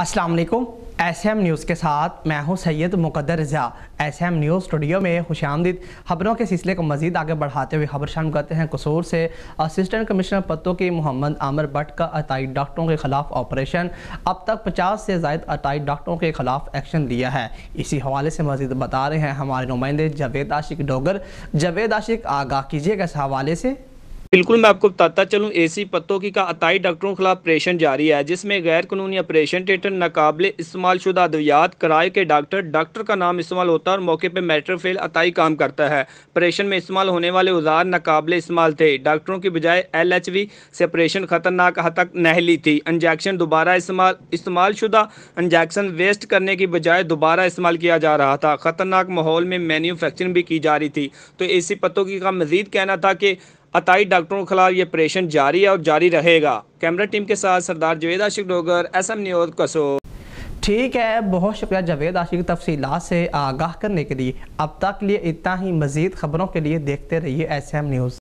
अस्सलाम वालेकुम S M news के साथ मैं हूं Syed Mukaddar Raza S M news studio में खुश आमदीद खबरों के सिलसिले को मजीद आगे बढ़ाते हुए खबर शाम करते हैं कसूर से असिस्टेंट कमिश्नर पत्तों के मोहम्मद आमिर भट्ट का अटाई डॉक्टरों के खिलाफ ऑपरेशन अब तक पचास से जायद अताई डॉक्टरों के खिलाफ एक्शन लिया है इसी हवाले से मजीद बता रहे हैं हमारे नुमाइंदे जावेद आशिक डोगर जावेद आशिक आगाह कीजिएगा इस हवाले से बिल्कुल मैं आपको बताता चलूं एसी पत्तों की का अताई डॉक्टरों के खिलाफ ऑपरेशन जारी है जिसमें गैर कानूनी ऑपरेशन टेटर नाकबले इस्तेमाल शुदा अद्वियात किराए के डॉक्टर डॉक्टर का नाम इस्तेमाल होता है और मौके पर मेट्रोफेल अताई काम करता है ऑपरेशन में इस्तेमाल होने वाले औजार नाकाबले इस्तेमाल थे डॉक्टरों की बजाय एल एच वी से ऑपरेशन खतरनाक हद तक नहली थी इंजेक्शन दोबारा इस्तेमाल इस्तेमाल शुदा इंजेक्शन वेस्ट करने की बजाय दोबारा इस्तेमाल किया जा रहा था खतरनाक माहौल में मैन्यूफैक्चरिंग भी की जा रही थी तो सी पत्तों की का मजीद कहना था कि अताई डॉक्टरों के खिलाफ ये ऑपरेशन जारी है और जारी रहेगा कैमरा टीम के साथ Sardar Javed Ashiq Dogar S M news कसो ठीक है बहुत शुक्रिया जावेद आशिक तफसी से आगाह करने के लिए अब तक लिए इतना ही मज़ीद खबरों के लिए देखते रहिए एस एम न्यूज़